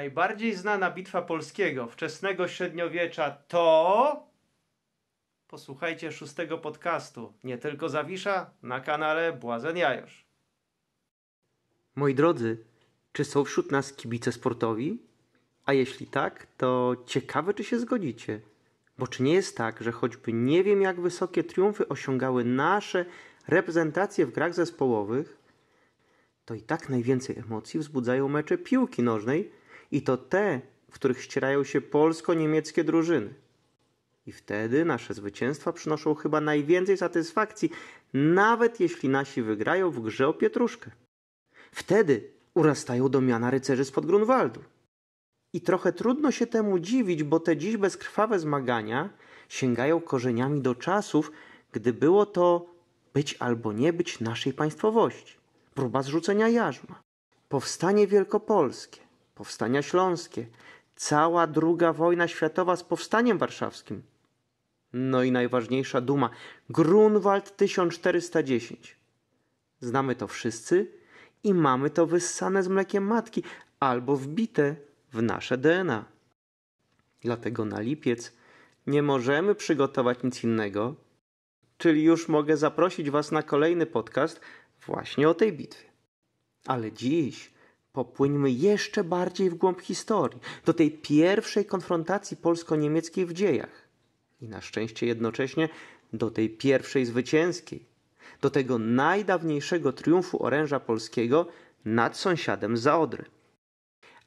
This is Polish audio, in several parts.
najbardziej znana bitwa polskiego wczesnego średniowiecza to. Posłuchajcie szóstego podcastu Nie tylko Zawisza na kanale Błazen Jajosz. Moi drodzy, czy są wśród nas kibice sportowi? A jeśli tak, to ciekawe, czy się zgodzicie. Bo czy nie jest tak, że choćby nie wiem, jak wysokie triumfy osiągały nasze reprezentacje w grach zespołowych, to i tak najwięcej emocji wzbudzają mecze piłki nożnej, i to te, w których ścierają się polsko-niemieckie drużyny. I wtedy nasze zwycięstwa przynoszą chyba najwięcej satysfakcji, nawet jeśli nasi wygrają w grze o pietruszkę. Wtedy urastają do miana rycerzy spod Grunwaldu. I trochę trudno się temu dziwić, bo te dziś bezkrwawe zmagania sięgają korzeniami do czasów, gdy było to być albo nie być naszej państwowości, próba zrzucenia jarzma, powstanie wielkopolskie, powstania śląskie, cała druga wojna światowa z powstaniem warszawskim. No i najważniejsza duma Grunwald 1410. Znamy to wszyscy i mamy to wyssane z mlekiem matki albo wbite w nasze DNA. Dlatego na lipiec nie możemy przygotować nic innego, czyli już mogę zaprosić Was na kolejny podcast właśnie o tej bitwie. Ale dziś Popłyńmy jeszcze bardziej w głąb historii, do tej pierwszej konfrontacji polsko-niemieckiej w dziejach i na szczęście jednocześnie do tej pierwszej zwycięskiej, do tego najdawniejszego triumfu oręża polskiego nad sąsiadem Zaodry.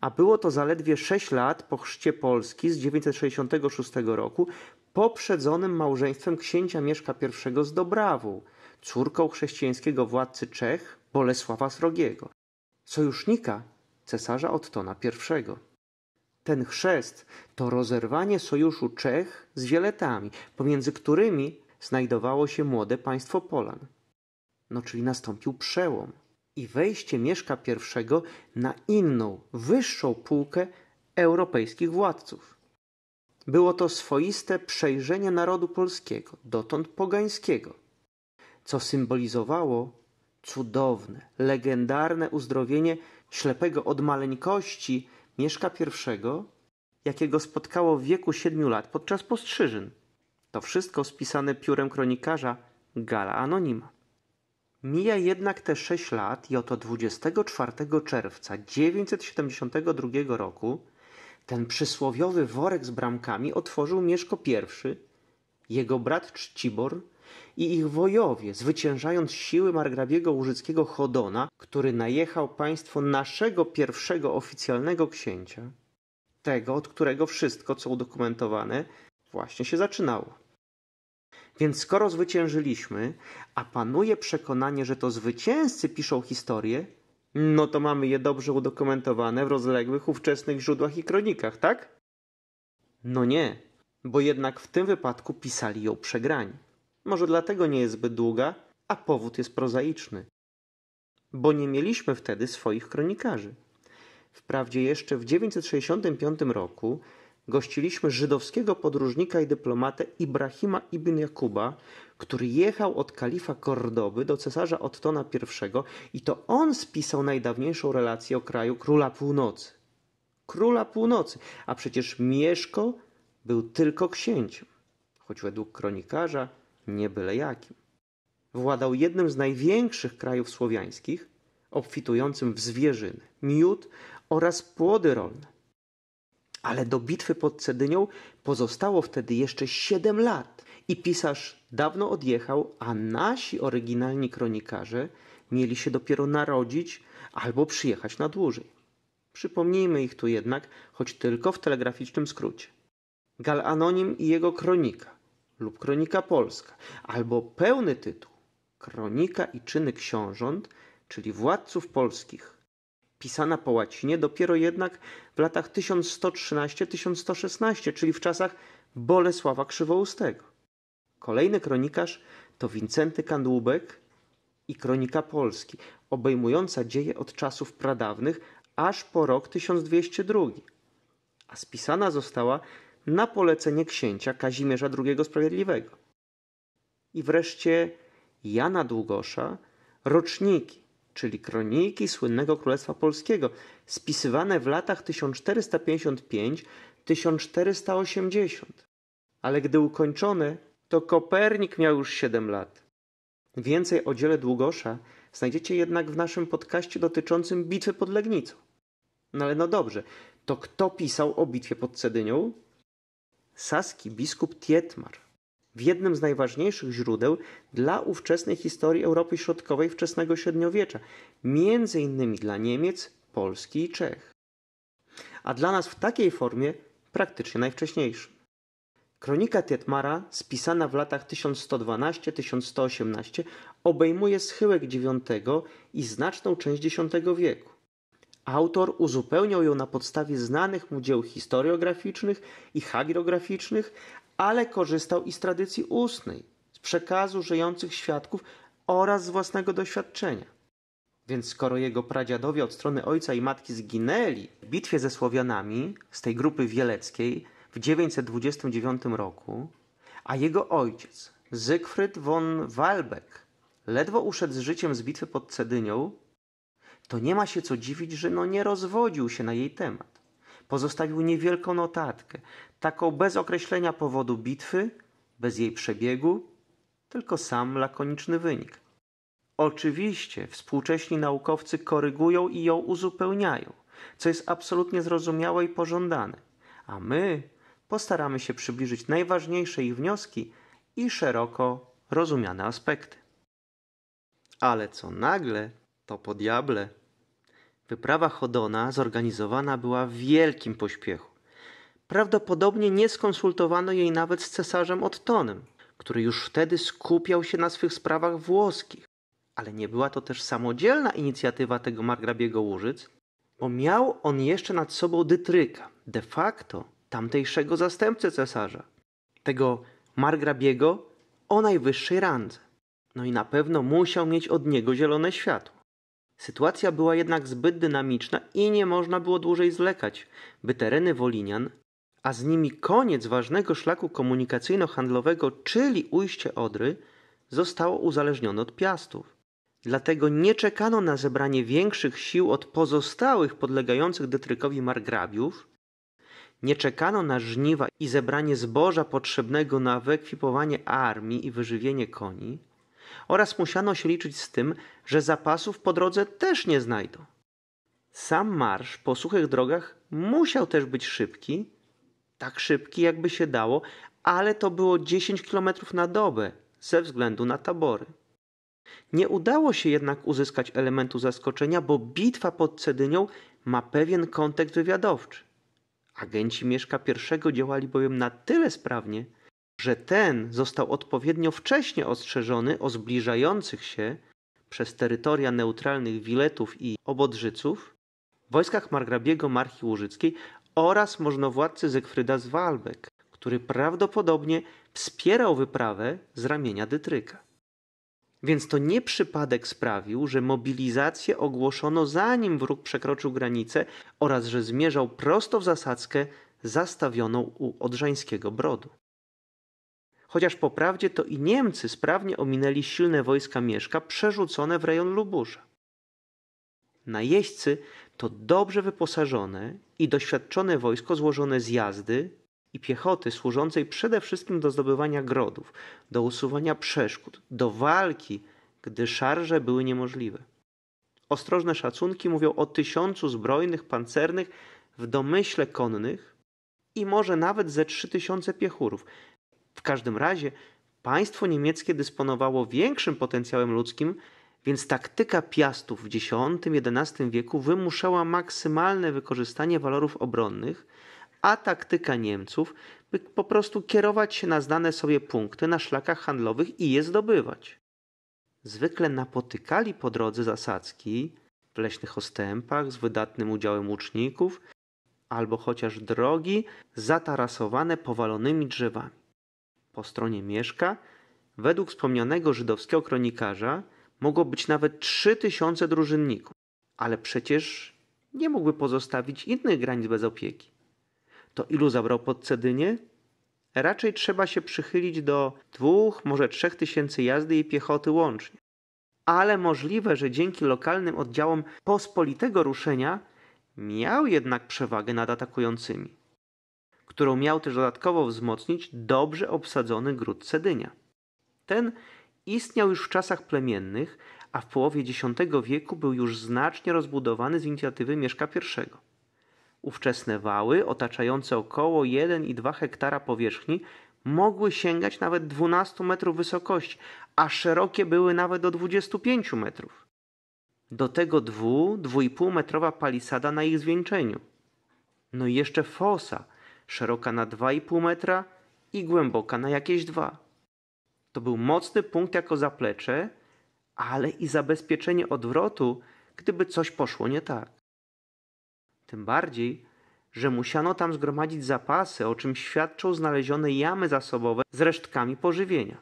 A było to zaledwie 6 lat po chrzcie Polski z 966 roku, poprzedzonym małżeństwem księcia Mieszka I z Dobrawu, córką chrześcijańskiego władcy Czech Bolesława Srogiego, sojusznika cesarza Ottona I. Ten chrzest to rozerwanie sojuszu Czech z Wieletami, pomiędzy którymi znajdowało się młode państwo Polan. No czyli nastąpił przełom i wejście Mieszka I na inną, wyższą półkę europejskich władców. Było to swoiste przejrzenie narodu polskiego, dotąd pogańskiego, co symbolizowało cudowne, legendarne uzdrowienie ślepego od maleńkości Mieszka I, jakiego spotkało w wieku siedmiu lat podczas postrzyżyn. To wszystko spisane piórem kronikarza Gala Anonima. Mija jednak te sześć lat i oto 24 czerwca 972 roku ten przysłowiowy worek z bramkami otworzył Mieszko I, jego brat Czcibor i ich wojowie, zwyciężając siły margrabiego łużyckiego Chodona, który najechał państwo naszego pierwszego oficjalnego księcia, tego, od którego wszystko, co udokumentowane, właśnie się zaczynało. Więc skoro zwyciężyliśmy, a panuje przekonanie, że to zwycięzcy piszą historię, no to mamy je dobrze udokumentowane w rozległych ówczesnych źródłach i kronikach, tak? No nie, bo jednak w tym wypadku pisali ją przegrani. Może dlatego nie jest zbyt długa, a powód jest prozaiczny. Bo nie mieliśmy wtedy swoich kronikarzy. Wprawdzie jeszcze w 965 roku gościliśmy żydowskiego podróżnika i dyplomatę Ibrahima ibn Jakuba, który jechał od kalifa Kordoby do cesarza Ottona I i to on spisał najdawniejszą relację o kraju króla północy. Króla północy, a przecież Mieszko był tylko księciem, choć według kronikarza nie byle jakim. Władał jednym z największych krajów słowiańskich, obfitującym w zwierzyny, miód oraz płody rolne. Ale do bitwy pod Cedynią pozostało wtedy jeszcze siedem lat i pisarz dawno odjechał, a nasi oryginalni kronikarze mieli się dopiero narodzić albo przyjechać na dłużej. Przypomnijmy ich tu jednak, choć tylko w telegraficznym skrócie. Gal Anonim i jego kronika – lub Kronika Polska, albo pełny tytuł Kronika i czyny książąt, czyli władców polskich, pisana po łacinie dopiero jednak w latach 1113-1116, czyli w czasach Bolesława Krzywoustego. Kolejny kronikarz to Wincenty Kandłubek i Kronika Polski, obejmująca dzieje od czasów pradawnych aż po rok 1202, a spisana została na polecenie księcia Kazimierza II Sprawiedliwego. I wreszcie Jana Długosza roczniki, czyli kroniki słynnego Królestwa Polskiego, spisywane w latach 1455-1480. Ale gdy ukończone, to Kopernik miał już 7 lat. Więcej o dziele Długosza znajdziecie jednak w naszym podcaście dotyczącym bitwy pod Legnicą. No ale no dobrze, to kto pisał o bitwie pod Cedynią? saski biskup Tietmar w jednym z najważniejszych źródeł dla ówczesnej historii Europy Środkowej wczesnego średniowiecza, między innymi dla Niemiec, Polski i Czech. A dla nas w takiej formie praktycznie najwcześniejszym. Kronika Tietmara, spisana w latach 1112-1118, obejmuje schyłek IX i znaczną część X wieku. Autor uzupełniał ją na podstawie znanych mu dzieł historiograficznych i hagiograficznych, ale korzystał i z tradycji ustnej, z przekazu żyjących świadków oraz z własnego doświadczenia. Więc skoro jego pradziadowie od strony ojca i matki zginęli w bitwie ze Słowianami z tej grupy wieleckiej w 929 roku, a jego ojciec, Zygfryd von Walbeck, ledwo uszedł z życiem z bitwy pod Cedynią, to nie ma się co dziwić, że no nie rozwodził się na jej temat. Pozostawił niewielką notatkę, taką bez określenia powodu bitwy, bez jej przebiegu, tylko sam lakoniczny wynik. Oczywiście współcześni naukowcy korygują i ją uzupełniają, co jest absolutnie zrozumiałe i pożądane, a my postaramy się przybliżyć najważniejsze ich wnioski i szeroko rozumiane aspekty. Ale co nagle to po diable. Wyprawa Chodona zorganizowana była w wielkim pośpiechu. Prawdopodobnie nie skonsultowano jej nawet z cesarzem Ottonem, który już wtedy skupiał się na swych sprawach włoskich. Ale nie była to też samodzielna inicjatywa tego margrabiego Łużyc, bo miał on jeszcze nad sobą Dytryka, de facto tamtejszego zastępcę cesarza, tego margrabiego o najwyższej randze. No i na pewno musiał mieć od niego zielone światło. Sytuacja była jednak zbyt dynamiczna i nie można było dłużej zwlekać, by tereny Wolinian, a z nimi koniec ważnego szlaku komunikacyjno-handlowego, czyli ujście Odry, zostało uzależnione od Piastów. Dlatego nie czekano na zebranie większych sił od pozostałych podlegających Detrykowi margrabiów, nie czekano na żniwa i zebranie zboża potrzebnego na wyekwipowanie armii i wyżywienie koni, oraz musiano się liczyć z tym, że zapasów po drodze też nie znajdą. Sam marsz po suchych drogach musiał też być szybki, tak szybki jakby się dało, ale to było 10 km na dobę ze względu na tabory. Nie udało się jednak uzyskać elementu zaskoczenia, bo bitwa pod Cedynią ma pewien kontekst wywiadowczy. Agenci Mieszka I działali bowiem na tyle sprawnie, że ten został odpowiednio wcześnie ostrzeżony o zbliżających się przez terytoria neutralnych Wiletów i Obodrzyców wojskach margrabiego Marchi Łużyckiej oraz możnowładcy Zygfryda z Walbek, który prawdopodobnie wspierał wyprawę z ramienia Dytryka. Więc to nie przypadek sprawił, że mobilizację ogłoszono zanim wróg przekroczył granicę oraz że zmierzał prosto w zasadzkę zastawioną u Odrzańskiego Brodu chociaż po prawdzie to i Niemcy sprawnie ominęli silne wojska Mieszka przerzucone w rejon Luburza. Najeźdźcy to dobrze wyposażone i doświadczone wojsko złożone z jazdy i piechoty służącej przede wszystkim do zdobywania grodów, do usuwania przeszkód, do walki, gdy szarże były niemożliwe. Ostrożne szacunki mówią o tysiącu zbrojnych, pancernych, w domyśle konnych i może nawet ze trzy tysiące piechurów, w każdym razie państwo niemieckie dysponowało większym potencjałem ludzkim, więc taktyka piastów w X-XI wieku wymuszała maksymalne wykorzystanie walorów obronnych, a taktyka Niemców, by po prostu kierować się na znane sobie punkty na szlakach handlowych i je zdobywać. Zwykle napotykali po drodze zasadzki w leśnych ostępach z wydatnym udziałem łuczników, albo chociaż drogi zatarasowane powalonymi drzewami po stronie Mieszka, według wspomnianego żydowskiego kronikarza mogło być nawet 3000 drużynników. Ale przecież nie mógłby pozostawić innych granic bez opieki. To ilu zabrał pod Cedynię? Raczej trzeba się przychylić do dwóch, może trzech tysięcy jazdy i piechoty łącznie. Ale możliwe, że dzięki lokalnym oddziałom pospolitego ruszenia miał jednak przewagę nad atakującymi którą miał też dodatkowo wzmocnić dobrze obsadzony gród Cedynia. Ten istniał już w czasach plemiennych, a w połowie X wieku był już znacznie rozbudowany z inicjatywy Mieszka I. Ówczesne wały, otaczające około 1 i 2 hektara powierzchni, mogły sięgać nawet 12 metrów wysokości, a szerokie były nawet do 25 metrów. Do tego dwu, dwójpółmetrowa palisada na ich zwieńczeniu. No i jeszcze fosa, szeroka na 2,5 metra i głęboka na jakieś 2. To był mocny punkt jako zaplecze, ale i zabezpieczenie odwrotu, gdyby coś poszło nie tak. Tym bardziej, że musiano tam zgromadzić zapasy, o czym świadczą znalezione jamy zasobowe z resztkami pożywienia.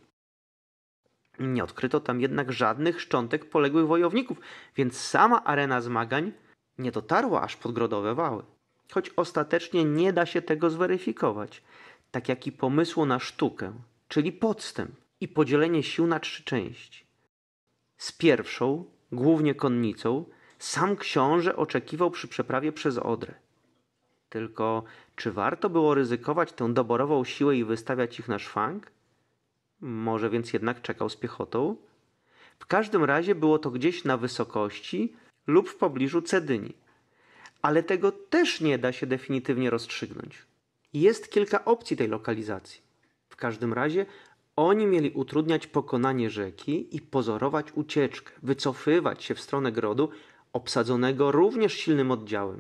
Nie odkryto tam jednak żadnych szczątek poległych wojowników, więc sama arena zmagań nie dotarła aż pod grodowe wały choć ostatecznie nie da się tego zweryfikować, tak jak i pomysłu na sztukę, czyli podstęp i podzielenie sił na trzy części. Z pierwszą, głównie konnicą, sam książę oczekiwał przy przeprawie przez Odrę. Tylko czy warto było ryzykować tę doborową siłę i wystawiać ich na szwank? Może więc jednak czekał z piechotą? W każdym razie było to gdzieś na wysokości lub w pobliżu Cedyni ale tego też nie da się definitywnie rozstrzygnąć. Jest kilka opcji tej lokalizacji. W każdym razie oni mieli utrudniać pokonanie rzeki i pozorować ucieczkę, wycofywać się w stronę grodu, obsadzonego również silnym oddziałem.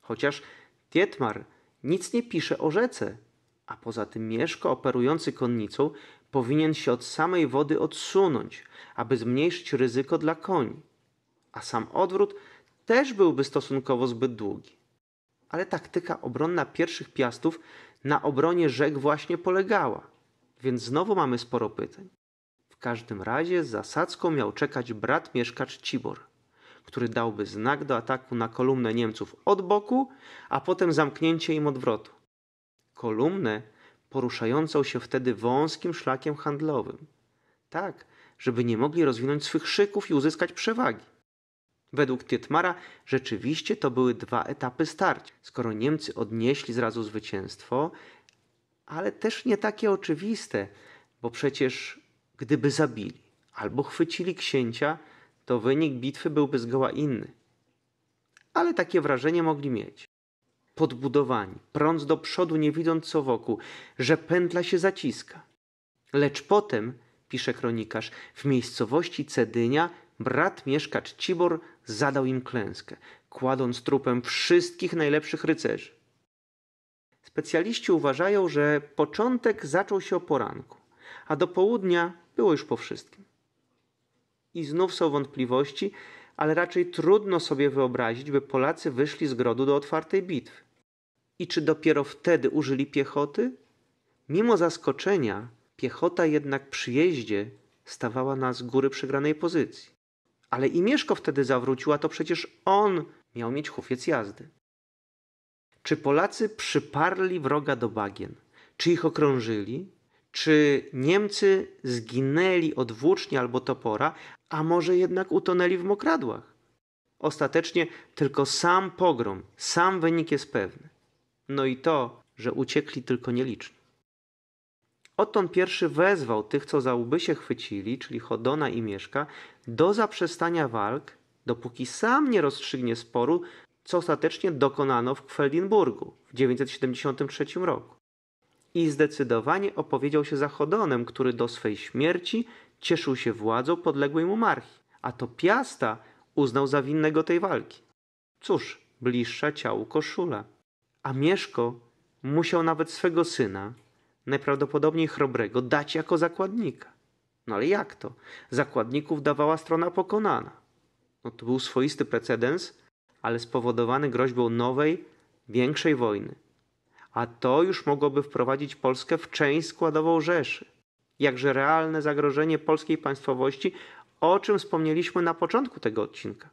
Chociaż Tietmar nic nie pisze o rzece, a poza tym Mieszko operujący konnicą powinien się od samej wody odsunąć, aby zmniejszyć ryzyko dla koni. A sam odwrót – też byłby stosunkowo zbyt długi. Ale taktyka obronna pierwszych piastów na obronie rzek właśnie polegała, więc znowu mamy sporo pytań. W każdym razie za Sacką miał czekać brat mieszkacz Cibor, który dałby znak do ataku na kolumnę Niemców od boku, a potem zamknięcie im odwrotu. Kolumnę poruszającą się wtedy wąskim szlakiem handlowym. Tak, żeby nie mogli rozwinąć swych szyków i uzyskać przewagi. Według Tietmara rzeczywiście to były dwa etapy starć, skoro Niemcy odnieśli zrazu zwycięstwo, ale też nie takie oczywiste, bo przecież gdyby zabili albo chwycili księcia, to wynik bitwy byłby zgoła inny. Ale takie wrażenie mogli mieć. Podbudowani, prąc do przodu, nie widząc co wokół, że pętla się zaciska. Lecz potem, pisze kronikarz, w miejscowości Cedynia brat mieszkacz Cibor zadał im klęskę, kładąc trupem wszystkich najlepszych rycerzy. Specjaliści uważają, że początek zaczął się o poranku, a do południa było już po wszystkim. I znów są wątpliwości, ale raczej trudno sobie wyobrazić, by Polacy wyszli z grodu do otwartej bitwy. I czy dopiero wtedy użyli piechoty? Mimo zaskoczenia, piechota jednak przy jeździe stawała na z góry przegranej pozycji. Ale i Mieszko wtedy zawróciła, to przecież on miał mieć chówiec jazdy. Czy Polacy przyparli wroga do bagien? Czy ich okrążyli? Czy Niemcy zginęli od włóczni albo topora, a może jednak utonęli w mokradłach? Ostatecznie tylko sam pogrom, sam wynik jest pewny. No i to, że uciekli tylko nieliczni. Oton pierwszy wezwał tych, co za łby się chwycili, czyli Chodona i Mieszka, do zaprzestania walk, dopóki sam nie rozstrzygnie sporu, co ostatecznie dokonano w Kweldinburgu w 973 roku. I zdecydowanie opowiedział się za Chodonem, który do swej śmierci cieszył się władzą podległej mu marchii, a to Piasta uznał za winnego tej walki. Cóż, bliższa ciału koszula. A Mieszko musiał nawet swego syna, najprawdopodobniej chrobrego, dać jako zakładnika. No ale jak to? Zakładników dawała strona pokonana. No to był swoisty precedens, ale spowodowany groźbą nowej, większej wojny. A to już mogłoby wprowadzić Polskę w część składową Rzeszy. Jakże realne zagrożenie polskiej państwowości, o czym wspomnieliśmy na początku tego odcinka.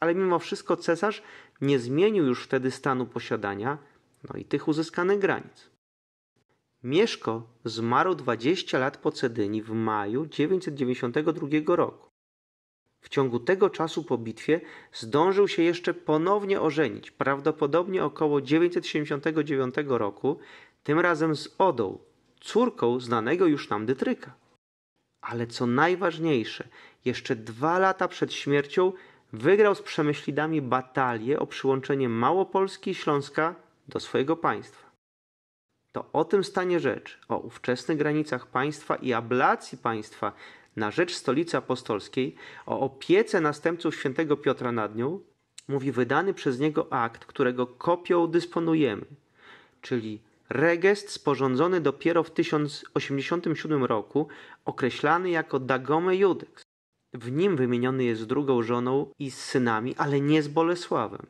Ale mimo wszystko cesarz nie zmienił już wtedy stanu posiadania, no i tych uzyskanych granic. Mieszko zmarł 20 lat po Cedyni w maju 992 roku. W ciągu tego czasu po bitwie zdążył się jeszcze ponownie ożenić, prawdopodobnie około 979 roku, tym razem z Odą, córką znanego już nam Dytryka. Ale co najważniejsze, jeszcze dwa lata przed śmiercią wygrał z Przemyślidami batalię o przyłączenie Małopolski i Śląska do swojego państwa to o tym stanie rzecz, o ówczesnych granicach państwa i ablacji państwa na rzecz stolicy apostolskiej, o opiece następców świętego Piotra nad nią, mówi wydany przez niego akt, którego kopią dysponujemy, czyli regest sporządzony dopiero w 1087 roku, określany jako Dagome Judex. W nim wymieniony jest z drugą żoną i z synami, ale nie z Bolesławem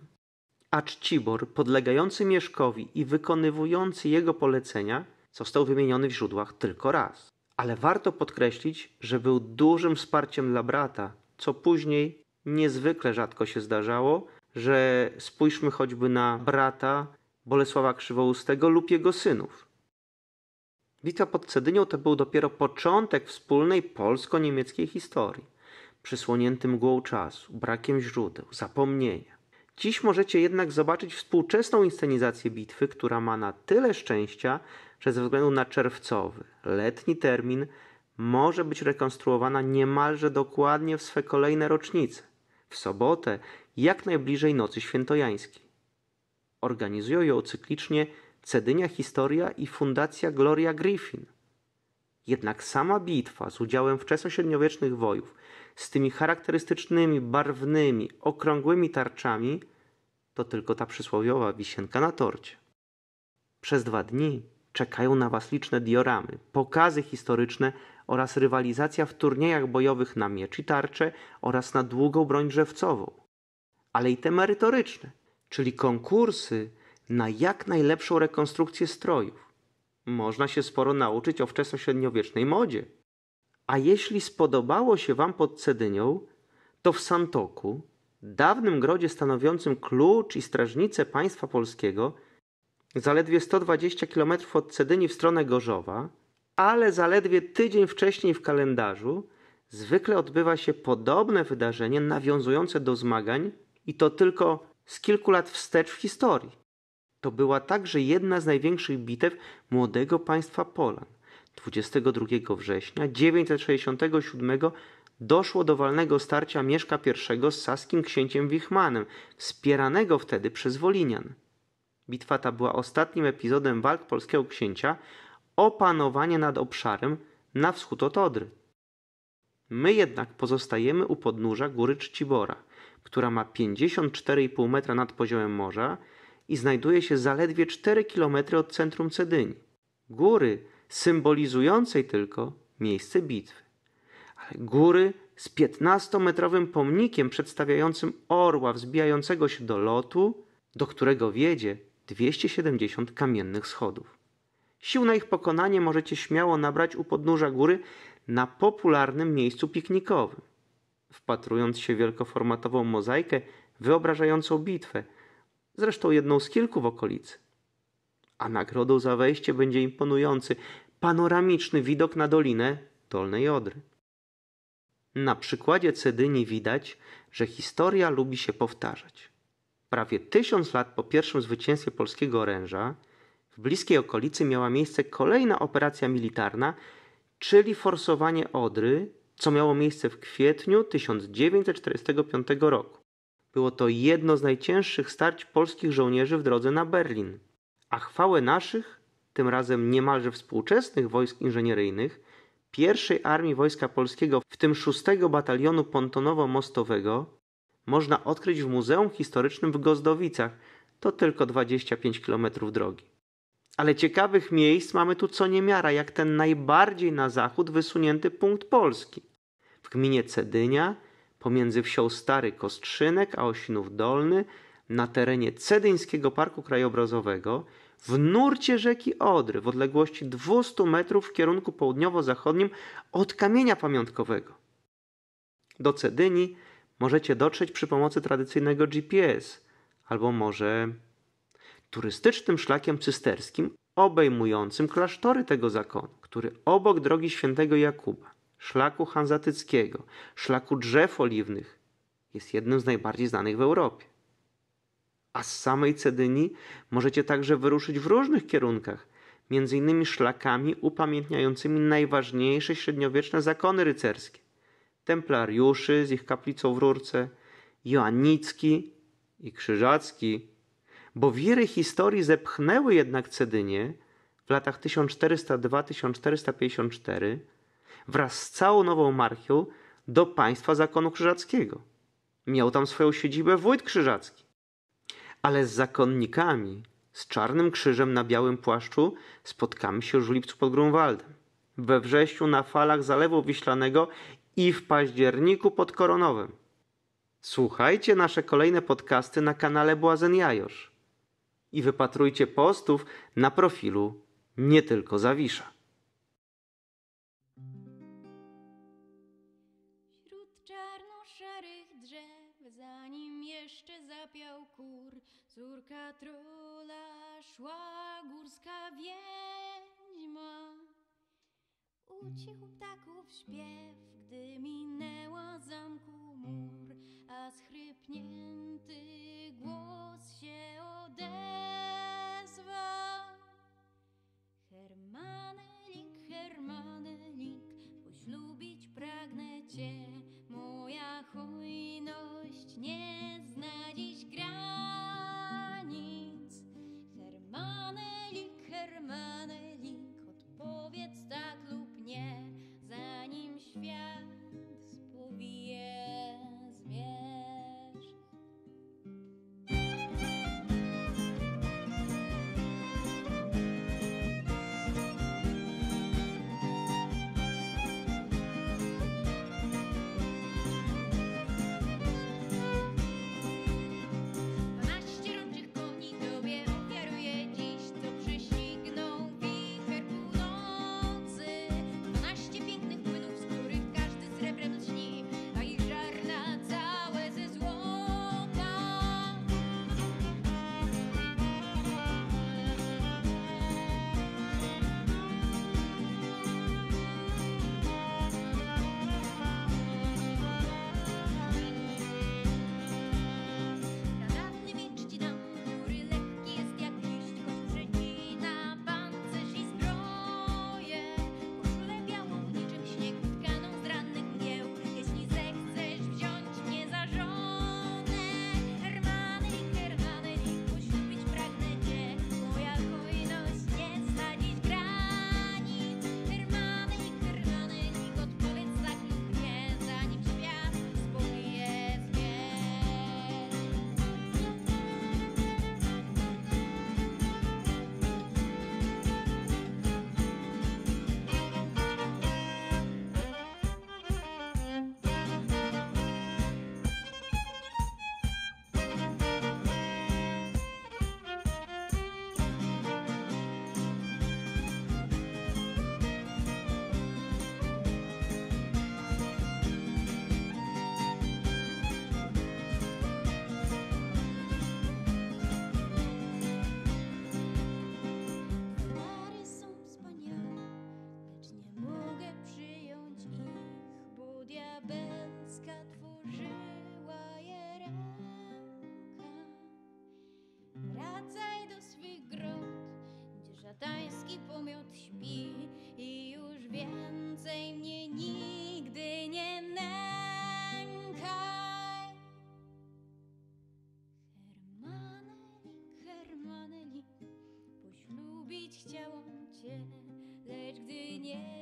a Czcibor, podlegający Mieszkowi i wykonywujący jego polecenia, został wymieniony w źródłach tylko raz. Ale warto podkreślić, że był dużym wsparciem dla brata, co później niezwykle rzadko się zdarzało, że spójrzmy choćby na brata Bolesława Krzywoustego lub jego synów. Bitwa pod Cedynią to był dopiero początek wspólnej polsko-niemieckiej historii, przysłonięty mgłą czasu, brakiem źródeł, zapomnienia. Dziś możecie jednak zobaczyć współczesną inscenizację bitwy, która ma na tyle szczęścia, że ze względu na czerwcowy, letni termin może być rekonstruowana niemalże dokładnie w swe kolejne rocznice, w sobotę, jak najbliżej Nocy Świętojańskiej. Organizują ją cyklicznie Cedynia Historia i Fundacja Gloria Griffin. Jednak sama bitwa z udziałem wczesnośredniowiecznych wojów z tymi charakterystycznymi, barwnymi, okrągłymi tarczami, to tylko ta przysłowiowa wisienka na torcie. Przez dwa dni czekają na Was liczne dioramy, pokazy historyczne oraz rywalizacja w turniejach bojowych na miecz i tarcze oraz na długą broń drzewcową. Ale i te merytoryczne, czyli konkursy na jak najlepszą rekonstrukcję strojów. Można się sporo nauczyć o wczesno-średniowiecznej modzie. A jeśli spodobało się wam pod Cedynią, to w Santoku, dawnym grodzie stanowiącym klucz i strażnicę państwa polskiego, zaledwie 120 km od Cedyni w stronę Gorzowa, ale zaledwie tydzień wcześniej w kalendarzu, zwykle odbywa się podobne wydarzenie nawiązujące do zmagań i to tylko z kilku lat wstecz w historii. To była także jedna z największych bitew młodego państwa Polan. 22 września 967 doszło do walnego starcia Mieszka I z saskim księciem Wichmanem, wspieranego wtedy przez Wolinian. Bitwa ta była ostatnim epizodem walk polskiego księcia o panowanie nad obszarem na wschód od Odry. My jednak pozostajemy u podnóża góry Czcibora, która ma 54,5 metra nad poziomem morza i znajduje się zaledwie 4 km od centrum Cedyni. Góry symbolizującej tylko miejsce bitwy. Ale góry z piętnastometrowym pomnikiem przedstawiającym orła wzbijającego się do lotu, do którego wiedzie 270 kamiennych schodów. Sił na ich pokonanie możecie śmiało nabrać u podnóża góry na popularnym miejscu piknikowym. Wpatrując się w wielkoformatową mozaikę wyobrażającą bitwę, zresztą jedną z kilku w okolicy, a nagrodą za wejście będzie imponujący, panoramiczny widok na dolinę Dolnej Odry. Na przykładzie Cedyni widać, że historia lubi się powtarzać. Prawie tysiąc lat po pierwszym zwycięstwie polskiego oręża w bliskiej okolicy miała miejsce kolejna operacja militarna, czyli forsowanie Odry, co miało miejsce w kwietniu 1945 roku. Było to jedno z najcięższych starć polskich żołnierzy w drodze na Berlin – a chwałę naszych, tym razem niemalże współczesnych wojsk inżynieryjnych, pierwszej Armii Wojska Polskiego, w tym 6 Batalionu Pontonowo-Mostowego, można odkryć w Muzeum Historycznym w Gozdowicach. To tylko 25 km drogi. Ale ciekawych miejsc mamy tu co niemiara, jak ten najbardziej na zachód wysunięty punkt Polski. W gminie Cedynia, pomiędzy wsią Stary Kostrzynek a Osinów Dolny, na terenie Cedyńskiego Parku Krajobrazowego w nurcie rzeki Odry w odległości 200 metrów w kierunku południowo-zachodnim od kamienia pamiątkowego. Do Cedyni możecie dotrzeć przy pomocy tradycyjnego GPS albo może turystycznym szlakiem cysterskim obejmującym klasztory tego zakonu, który obok drogi świętego Jakuba, szlaku hanzatyckiego, szlaku drzew oliwnych jest jednym z najbardziej znanych w Europie a z samej Cedyni możecie także wyruszyć w różnych kierunkach, między innymi szlakami upamiętniającymi najważniejsze średniowieczne zakony rycerskie. Templariuszy z ich kaplicą w Rurce, Joannicki i Krzyżacki, bo wiry historii zepchnęły jednak Cedynię w latach 1402-1454 wraz z całą Nową Marchią do państwa zakonu krzyżackiego. Miał tam swoją siedzibę wójt krzyżacki ale z zakonnikami, z czarnym krzyżem na białym płaszczu spotkamy się już w lipcu pod Grunwaldem, we wrześniu na falach Zalewu Wiślanego i w październiku pod Koronowym. Słuchajcie nasze kolejne podcasty na kanale Błazen Jajosz i wypatrujcie postów na profilu Nie Tylko Zawisza. Wśród czarno-szarych drzew, zanim jeszcze zapiał kur, Córka trola szła górska wiedźma. Ucichł ptaków śpiew, gdy minęła zamku mur, a schrypnięty głos się odezwa. Hermanelik, Hermanelik, poślubić pragnę cię, moja hojność nie zna dziś granic. Hermann Elik, odpowiedz tak lub szatański pomiot śpi i już więcej mnie nigdy nie nękaj. Hermaneli, Hermaneli, poślubić chciałam Cię, lecz gdy nie